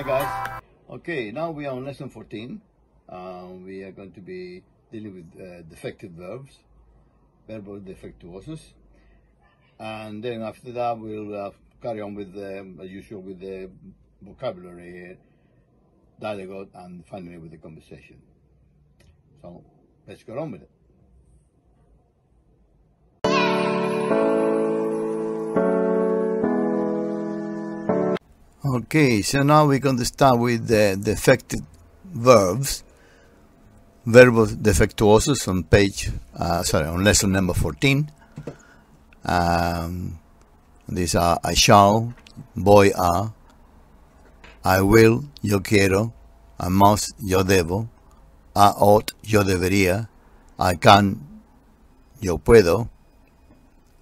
Hi guys. Okay, now we are on lesson 14. Um, we are going to be dealing with uh, defective verbs, verbal defectuosus. And then after that, we'll uh, carry on with, um, as usual, with the vocabulary, dialogue, and finally with the conversation. So let's get on with it. Okay, so now we're going to start with the defective verbs. Verbos defectuosos on page, uh, sorry, on lesson number 14. Um, these are I shall, voy a, I will, yo quiero, I must, yo debo, I ought, yo debería, I can, yo puedo,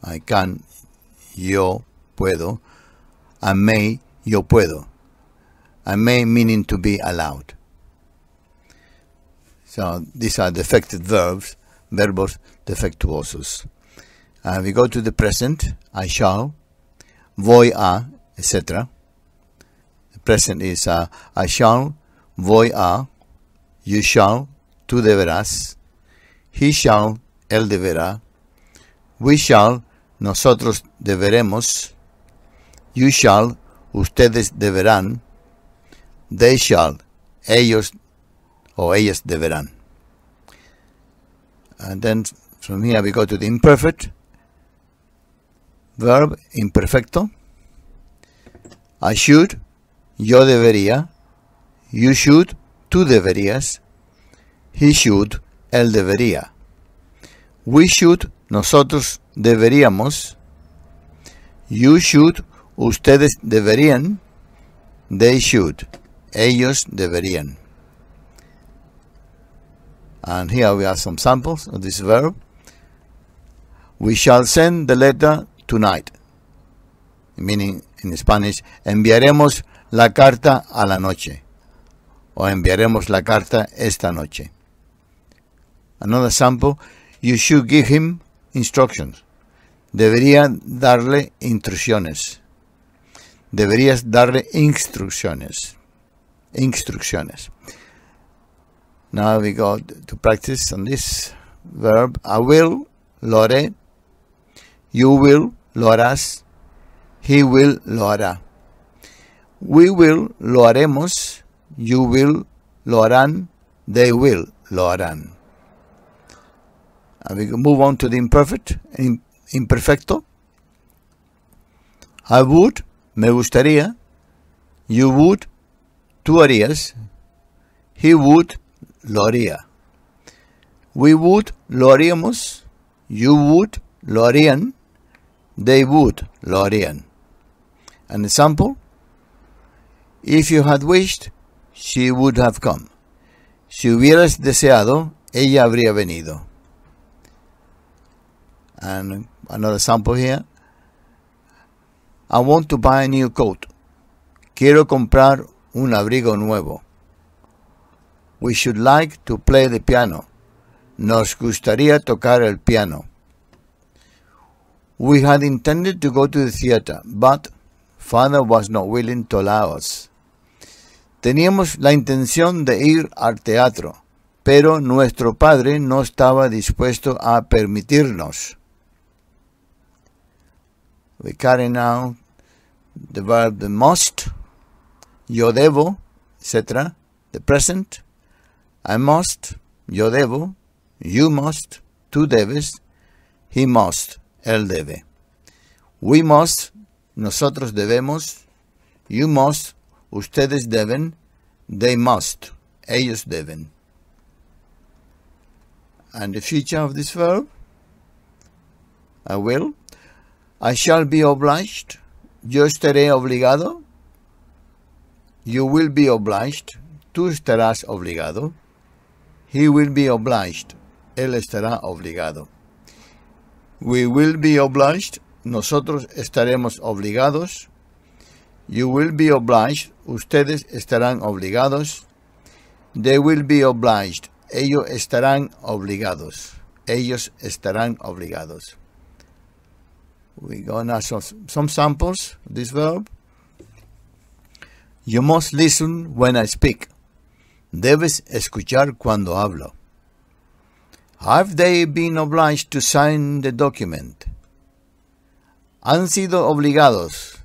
I can, yo puedo, I may, yo puedo. I may meaning to be allowed. So these are defective verbs, verbos defectuosos. Uh, we go to the present, I shall, voy a, etc. The present is uh, I shall, voy a, you shall, tú deberás, he shall, él deberá, we shall, nosotros deberemos, you shall, ustedes deberán, they shall, ellos or ellas deberán. And then from here we go to the imperfect verb, imperfecto. I should, yo debería, you should, tú deberías, he should, él debería. We should, nosotros deberíamos. You should, Ustedes deberían. They should. Ellos deberían. And here we have some samples of this verb. We shall send the letter tonight. Meaning in Spanish, enviaremos la carta a la noche. O enviaremos la carta esta noche. Another sample, you should give him instructions. Debería darle instrucciones deberías darle instrucciones. Instrucciones. Now we go to practice on this verb. I will, Lore. You will, Loras. He will, Lora. We will, lo haremos. You will, lo harán. They will, lo harán. And we move on to the imperfect, imperfecto. I would, me gustaría, you would, tú harías, he would, lo haría. We would, lo haríamos, you would, lo harían, they would, lo harían. An example, if you had wished, she would have come. Si hubieras deseado, ella habría venido. And another sample here. I want to buy a new coat. Quiero comprar un abrigo nuevo. We should like to play the piano. Nos gustaría tocar el piano. We had intended to go to the theater, but father was not willing to allow us. Teníamos la intención de ir al teatro, pero nuestro padre no estaba dispuesto a permitirnos. we carry now the verb the must, yo debo, etc., the present, I must, yo debo, you must, tú debes, he must, él debe. We must, nosotros debemos, you must, ustedes deben, they must, ellos deben. And the future of this verb, I will, I shall be obliged. Yo estaré obligado. You will be obliged. Tú estarás obligado. He will be obliged. Él estará obligado. We will be obliged. Nosotros estaremos obligados. You will be obliged. Ustedes estarán obligados. They will be obliged. Ellos estarán obligados. Ellos estarán obligados. we gonna show some samples of this verb. You must listen when I speak. Debes escuchar cuando hablo. Have they been obliged to sign the document? Han sido obligados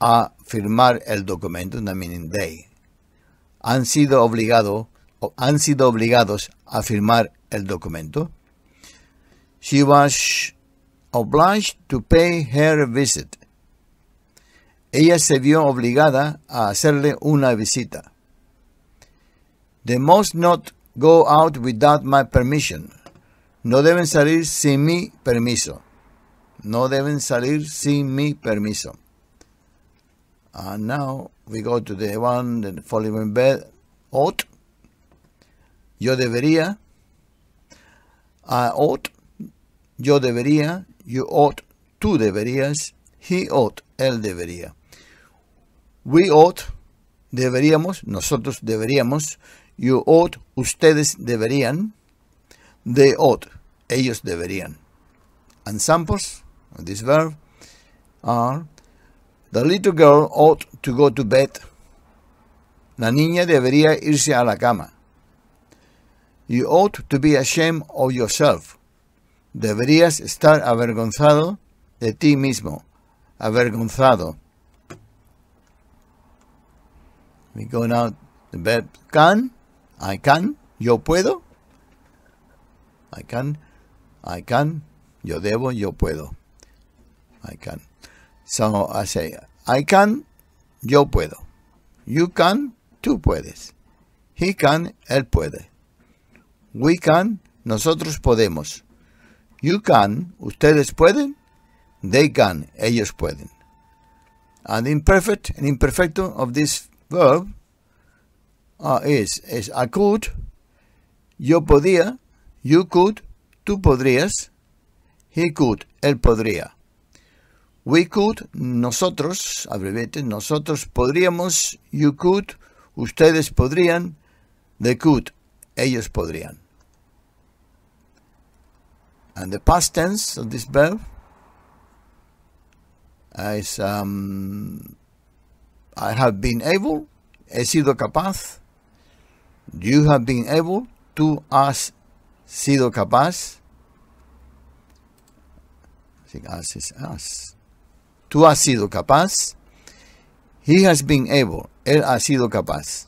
a firmar el documento, Meaning they. Han sido obligados han sido obligados a firmar el documento. She was obliged to pay her a visit. Ella se vio obligada a hacerle una visita. They must not go out without my permission. No deben salir sin mi permiso. No deben salir sin mi permiso. And now we go to the one the following bed. Ought. Yo debería. I ah, ought. Yo debería. You ought, tú deberías, he ought, él debería. We ought, deberíamos, nosotros deberíamos. You ought, ustedes deberían. They ought, ellos deberían. And samples of this verb are The little girl ought to go to bed. La niña debería irse a la cama. You ought to be ashamed of yourself. Deberías estar avergonzado de ti mismo. Avergonzado. We go now. The verb can. I can. Yo puedo. I can. I can. Yo debo. Yo puedo. I can. So I say, I can. Yo puedo. You can. Tú puedes. He can. Él puede. We can. Nosotros podemos. You can, ustedes pueden, they can, ellos pueden. And imperfect and imperfecto of this verb uh, is, is I could, yo podía, you could, tú podrías, he could, él podría. We could, nosotros, abreviate, nosotros podríamos, you could, ustedes podrían, they could, ellos podrían. And the past tense of this verb is um, I have been able, he sido capaz, you have been able, tú has sido capaz. I think us is us. Tú has sido capaz. He has been able. Él ha sido capaz.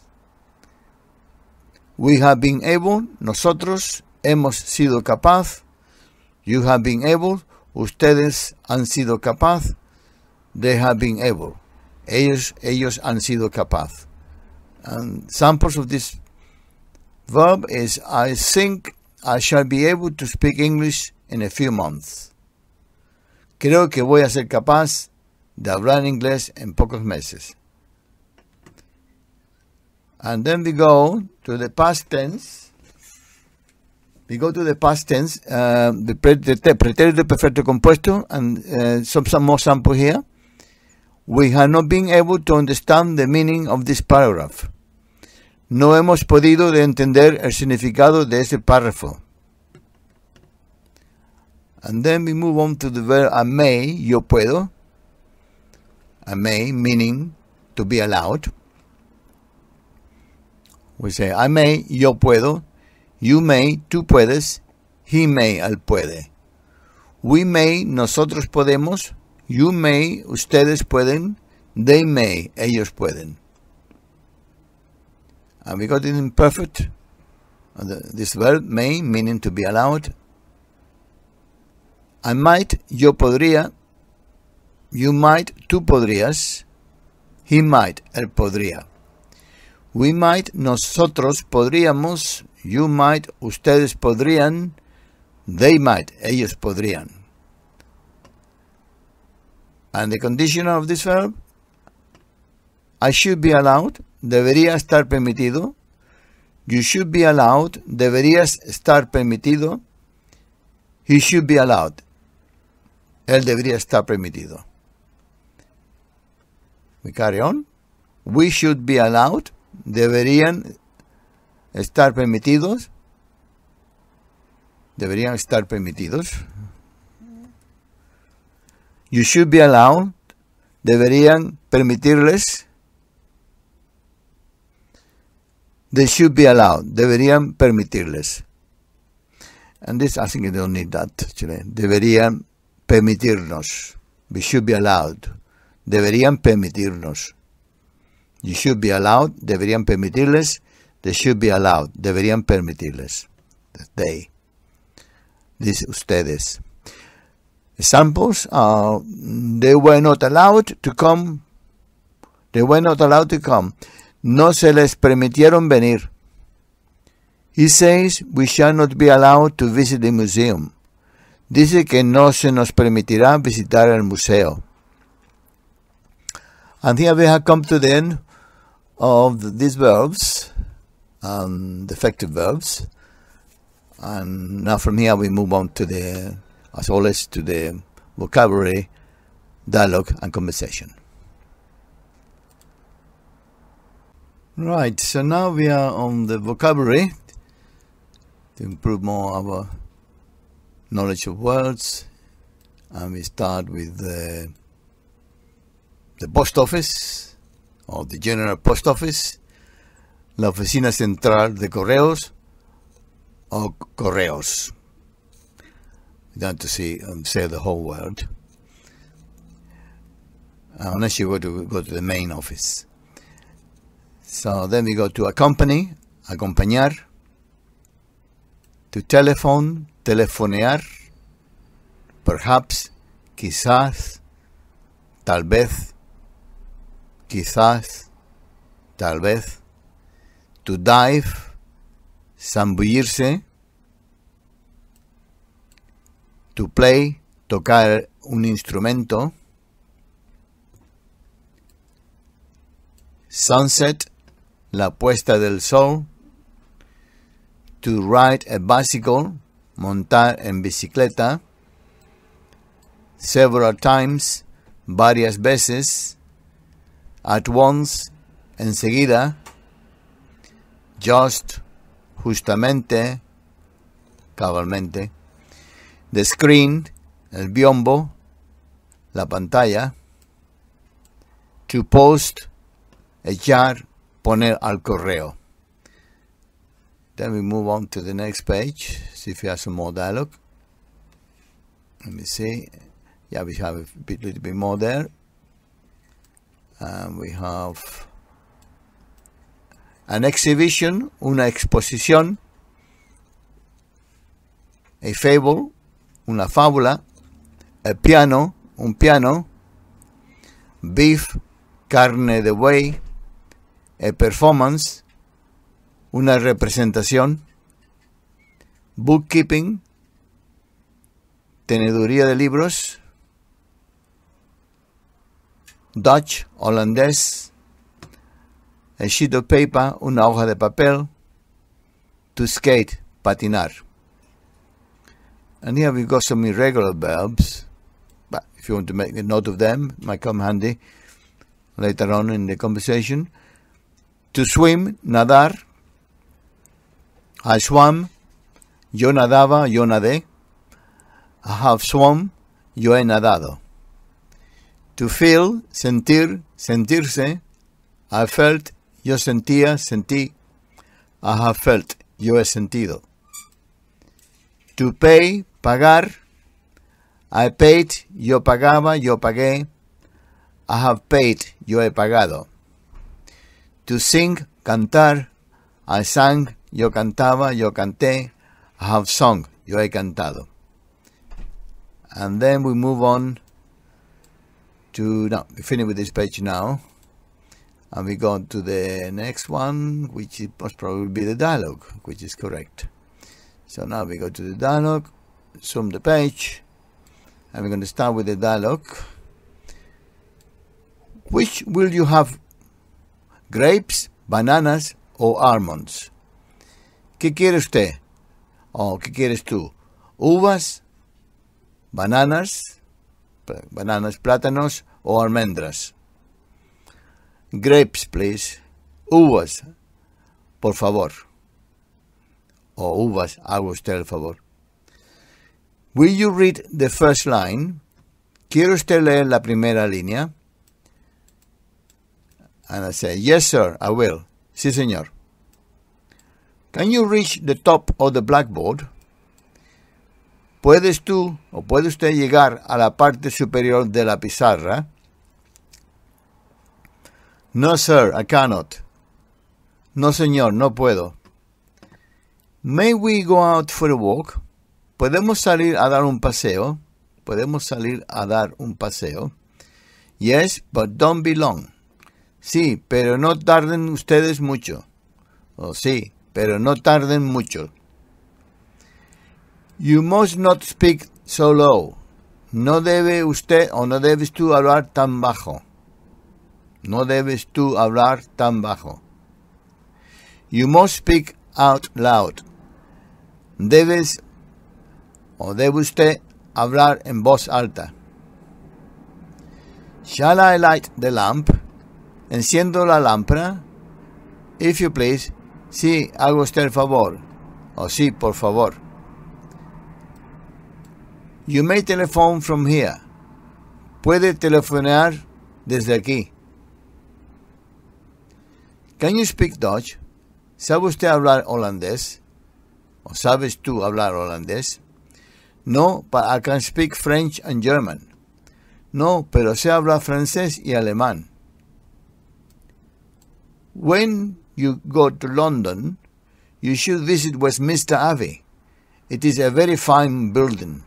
We have been able. Nosotros hemos sido capaz. You have been able. Ustedes han sido capaz. They have been able. Ellos, ellos han sido capaz. And samples of this verb is I think I shall be able to speak English in a few months. Creo que voy a ser capaz de hablar inglés en pocos meses. And then we go to the past tense. We go to the past tense, uh, the, pre the preterito perfecto compuesto, and uh, some, some more sample here. We have not been able to understand the meaning of this paragraph. No hemos podido de entender el significado de ese párrafo. And then we move on to the verb I may, yo puedo. I may, meaning to be allowed. We say I may, yo puedo. You may, tú puedes. He may, él puede. We may, nosotros podemos. You may, ustedes pueden. They may, ellos pueden. And we got it in perfect. This verb may, meaning to be allowed. I might, yo podría. You might, tú podrías. He might, él podría. We might, nosotros podríamos you might, ustedes podrían, they might, ellos podrían. And the condition of this verb, I should be allowed, debería estar permitido. You should be allowed, deberías estar permitido. He should be allowed. Él debería estar permitido. We carry on. We should be allowed, deberían estar permitidos. Deberían estar permitidos. You should be allowed. Deberían permitirles. They should be allowed. Deberían permitirles. And this, I think you don't need that, Deberían permitirnos. We should be allowed. Deberían permitirnos. You should be allowed. Deberían permitirles. They should be allowed. Deberían permitirles. They. These ustedes. Examples, uh, they were not allowed to come. They were not allowed to come. No se les permitieron venir. He says we shall not be allowed to visit the museum. Dice que no se nos permitirá visitar el museo. And here we have come to the end of these verbs um, defective verbs. And now from here we move on to the, as always, to the vocabulary, dialogue and conversation. Right, so now we are on the vocabulary to improve more our knowledge of words and we start with the, the post office or the general post office la oficina central de correos o correos. You don't have to see um, say the whole word uh, unless you go to go to the main office. So then we go to accompany, acompañar, to telephone, telefonear, perhaps, quizás, tal vez, quizás, tal vez. to dive, zambullirse, to play, tocar un instrumento, sunset, la puesta del sol, to ride a bicycle, montar en bicicleta, several times, varias veces, at once, enseguida, just, justamente, cabalmente, the screen, el biombo, la pantalla, to post, echar, poner al correo. Then we move on to the next page, see if we have some more dialogue. Let me see. Yeah, we have a bit, little bit more there. And we have an exhibition, una exposición, a fable, una fábula, a piano, un piano, beef, carne de buey, a performance, una representación, bookkeeping, teneduría de libros, Dutch, holandés, a sheet of paper, una hoja de papel, to skate, patinar. And here we've got some irregular verbs, but if you want to make a note of them, might come handy later on in the conversation. To swim, nadar. I swam. Yo nadaba, yo nadé. I have swum. Yo he nadado. To feel, sentir, sentirse. I felt, Yo sentía, sentí. I have felt. Yo he sentido. To pay, pagar. I paid. Yo pagaba, yo pagué. I have paid. Yo he pagado. To sing, cantar. I sang. Yo cantaba, yo canté. I have sung. Yo he cantado. And then we move on to, no, we finish with this page now and we go to the next one which must probably be the dialogue which is correct so now we go to the dialogue zoom the page and we're going to start with the dialogue which will you have grapes bananas or almonds ¿qué quiere usted? o oh, ¿qué quieres tú? uvas bananas bananas plátanos o almendras Grapes, please. Uvas, por favor. O uvas, haga usted el favor. Will you read the first line? ¿Quiere usted leer la primera línea? And I say, yes, sir, I will. Sí, señor. Can you reach the top of the blackboard? ¿Puedes tú o puede usted llegar a la parte superior de la pizarra? No, sir, I cannot. No, señor, no puedo. May we go out for a walk? Podemos salir a dar un paseo. Podemos salir a dar un paseo. Yes, but don't be long. Sí, pero no tarden ustedes mucho. O oh, sí, pero no tarden mucho. You must not speak so low. No debe usted o no debes tú hablar tan bajo. No debes tú hablar tan bajo. You must speak out loud. Debes o debe usted hablar en voz alta. Shall I light the lamp? Enciendo la lámpara. If you please, sí, hago usted el favor. O sí, por favor. You may telephone from here. Puede telefonear desde aquí. Can you speak Dutch? ¿Sabe usted hablar holandés? ¿O sabes tú hablar holandés? No, but I can speak French and German. No, pero sé hablar francés y alemán. When you go to London, you should visit Westminster Abbey. It is a very fine building.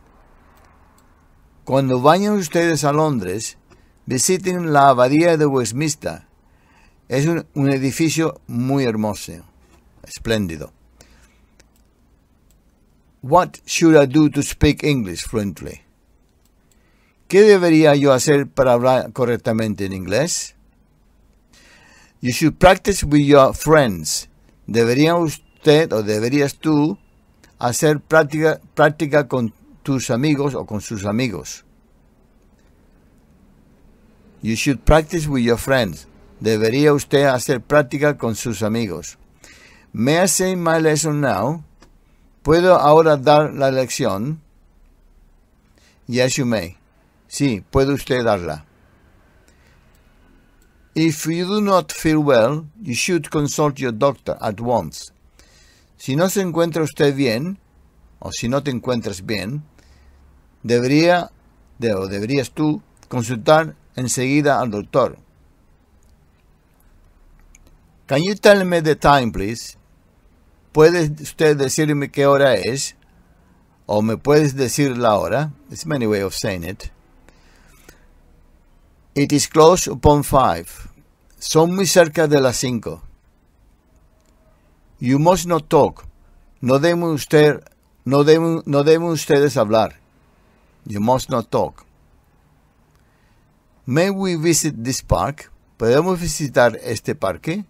Cuando vayan ustedes a Londres, visiten la abadía de Westminster. Es un, edificio muy hermoso, espléndido. What should I do to speak English fluently? ¿Qué debería yo hacer para hablar correctamente en inglés? You should practice with your friends. Debería usted o deberías tú hacer práctica, práctica con tus amigos o con sus amigos. You should practice with your friends debería usted hacer práctica con sus amigos. Me hace my lesson now. ¿Puedo ahora dar la lección? Yes, you may. Sí, puede usted darla. If you do not feel well, you should consult your doctor at once. Si no se encuentra usted bien, o si no te encuentras bien, debería, deberías tú, consultar enseguida al doctor. Can you tell me the time, please? ¿Puede usted decirme qué hora es? ¿O me puedes decir la hora? There's many ways of saying it. It is close upon five. Son muy cerca de las cinco. You must not talk. No deben, usted, no, deben, no deben ustedes hablar. You must not talk. May we visit this park? ¿Podemos visitar este parque?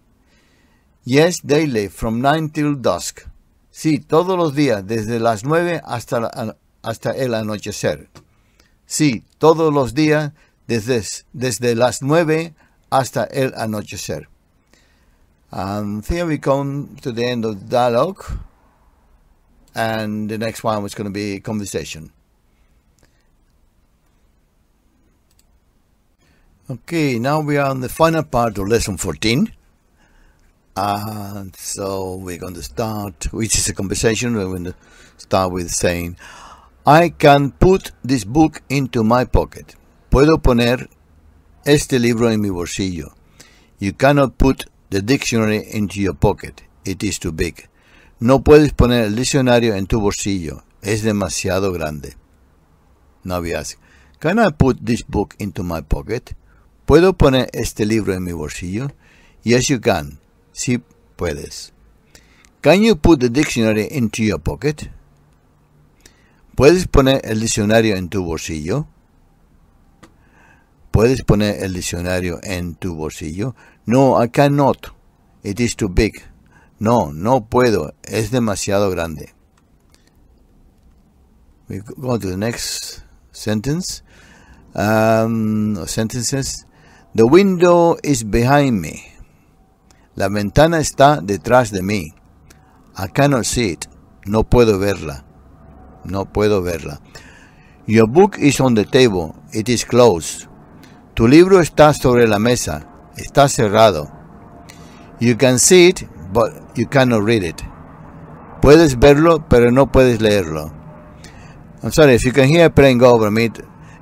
Yes, daily, from 9 till dusk. Sí, todos los días, desde las 9 hasta, hasta el anochecer. Sí, todos los días, desde, desde las 9 hasta el anochecer. And here we come to the end of the dialogue. And the next one was going to be conversation. Okay, now we are on the final part of lesson 14 so we're going to start, which is a conversation. We're going to start with saying, I can put this book into my pocket. Puedo poner este libro en mi bolsillo. You cannot put the dictionary into your pocket. It is too big. No puedes poner el diccionario en tu bolsillo. Es demasiado grande. Now we ask, can I put this book into my pocket? Puedo poner este libro en mi bolsillo? Yes, you can. Si puedes. Can you put the dictionary into your pocket? ¿Puedes poner el diccionario en tu bolsillo? ¿Puedes poner el diccionario en tu bolsillo? No, I cannot. It is too big. No, no puedo. Es demasiado grande. We go to the next sentence. Um, sentences. The window is behind me. La ventana está detrás de mí. I cannot see it. No puedo verla. No puedo verla. Your book is on the table. It is closed. Tu libro está sobre la mesa. Está cerrado. You can see it, but you cannot read it. Puedes verlo, pero no puedes leerlo. I'm sorry, if you can hear praying over me,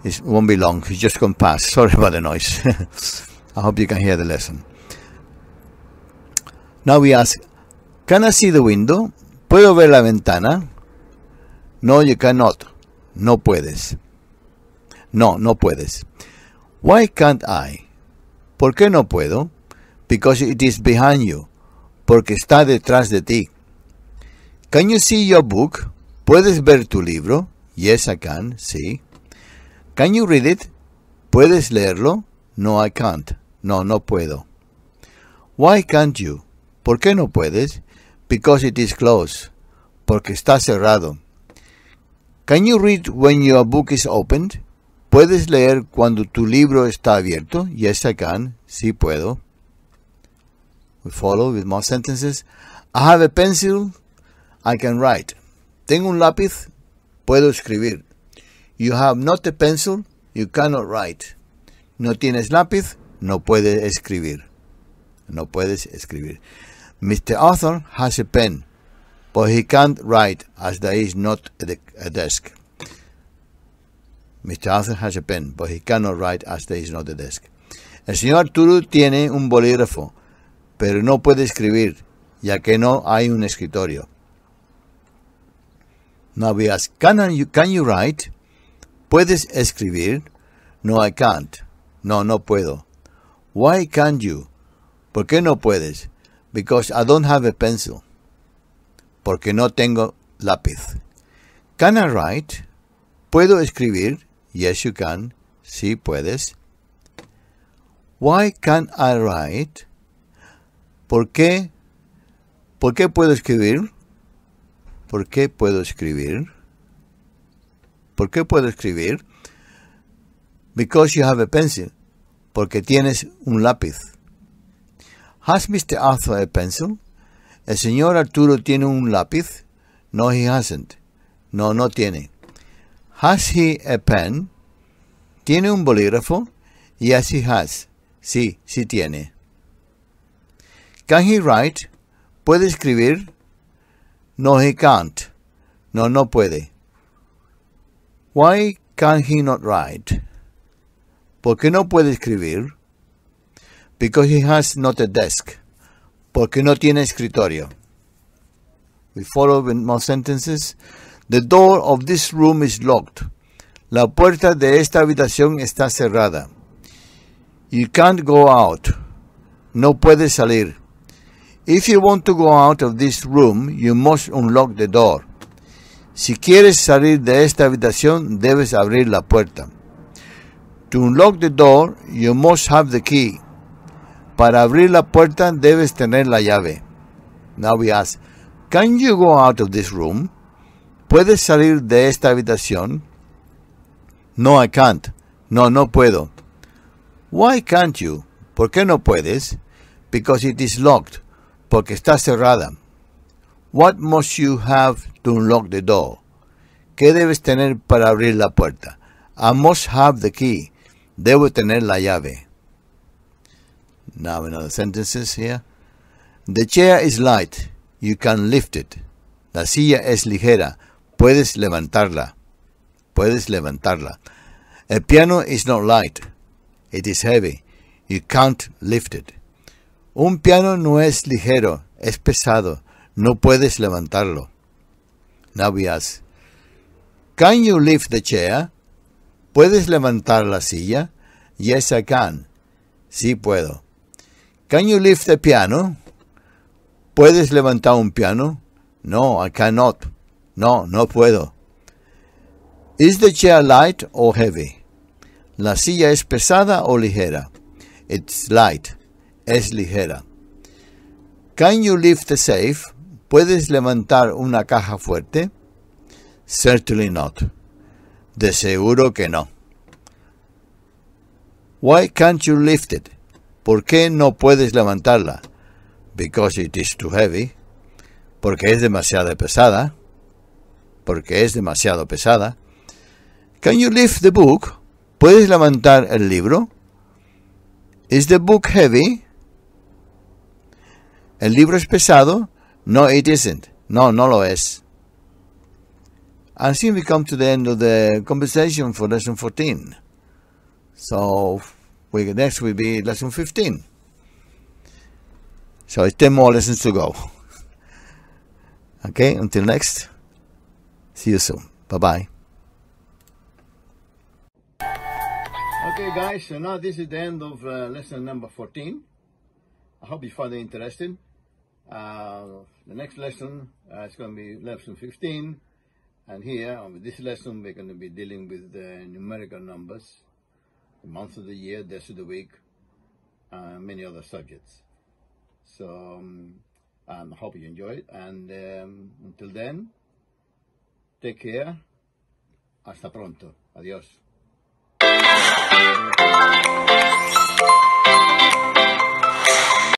it won't be long. It's just to past. Sorry about the noise. I hope you can hear the lesson. Now we ask, can I see the window? ¿Puedo ver la ventana? No, you cannot. No puedes. No, no puedes. Why can't I? ¿Por qué no puedo? Because it is behind you. Porque está detrás de ti. Can you see your book? ¿Puedes ver tu libro? Yes, I can. Sí. Can you read it? ¿Puedes leerlo? No, I can't. No, no puedo. Why can't you? ¿Por qué no puedes? Because it is closed. Porque está cerrado. Can you read when your book is opened? ¿Puedes leer cuando tu libro está abierto? Yes, I can. Sí puedo. We follow with more sentences. I have a pencil. I can write. Tengo un lápiz. Puedo escribir. You have not a pencil. You cannot write. No tienes lápiz. No puedes escribir. No puedes escribir. Mr. Arthur has a pen, but he can't write as there is not a desk. Mr. Arthur has a pen, but he cannot write as there is not a desk. El señor Arturo tiene un bolígrafo, pero no puede escribir, ya que no hay un escritorio. Now we ask, can you, can you write? ¿Puedes escribir? No, I can't. No, no puedo. Why can't you? ¿Por qué no puedes? because I don't have a pencil. Porque no tengo lápiz. Can I write? ¿Puedo escribir? Yes, you can. Sí, puedes. Why can I write? ¿Por qué? ¿Por qué puedo escribir? ¿Por qué puedo escribir? ¿Por qué puedo escribir? Because you have a pencil. Porque tienes un lápiz. ¿Has Mr. Arthur a pencil? El señor Arturo tiene un lápiz. No, he hasn't. No, no tiene. Has he a pen? ¿Tiene un bolígrafo? Yes, he has. Sí, sí tiene. Can he write? ¿Puede escribir? No, he can't. No, no puede. Why can he not write? ¿Por qué no puede escribir? Because he has not a desk. Porque no tiene escritorio. We follow with more sentences. The door of this room is locked. La puerta de esta habitación está cerrada. You can't go out. No puedes salir. If you want to go out of this room, you must unlock the door. Si quieres salir de esta habitación, debes abrir la puerta. To unlock the door, you must have the key. Para abrir la puerta debes tener la llave. Now we ask, can you go out of this room? ¿Puedes salir de esta habitación? No, I can't. No, no puedo. Why can't you? ¿Por qué no puedes? Because it is locked. Porque está cerrada. What must you have to unlock the door? ¿Qué debes tener para abrir la puerta? I must have the key. Debo tener la llave. Now another sentences here. The chair is light. You can lift it. La silla es ligera. Puedes levantarla. Puedes levantarla. A piano is not light. It is heavy. You can't lift it. Un piano no es ligero. Es pesado. No puedes levantarlo. Now we ask, Can you lift the chair? ¿Puedes levantar la silla? Yes, I can. Sí puedo. Can you lift the piano? ¿Puedes levantar un piano? No, I cannot. No, no puedo. Is the chair light or heavy? La silla es pesada o ligera? It's light. Es ligera. Can you lift the safe? ¿Puedes levantar una caja fuerte? Certainly not. De seguro que no. Why can't you lift it? ¿Por qué no puedes levantarla? Because it is too heavy. Porque es demasiado pesada. Porque es demasiado pesada. Can you lift the book? ¿Puedes levantar el libro? Is the book heavy? ¿El libro es pesado? No, it isn't. No, no lo es. And we come to the end of the conversation for lesson 14. So we, next will be lesson 15. So it's 10 more lessons to go. okay, until next, see you soon. Bye-bye. Okay guys, so now this is the end of uh, lesson number 14. I hope you found it interesting. Uh, the next lesson uh, is going to be lesson 15. And here, on this lesson, we're going to be dealing with the numerical numbers the month of the year, days of the week, uh, many other subjects. So um, um, I hope you enjoy it. And um, until then, take care. Hasta pronto. Adiós.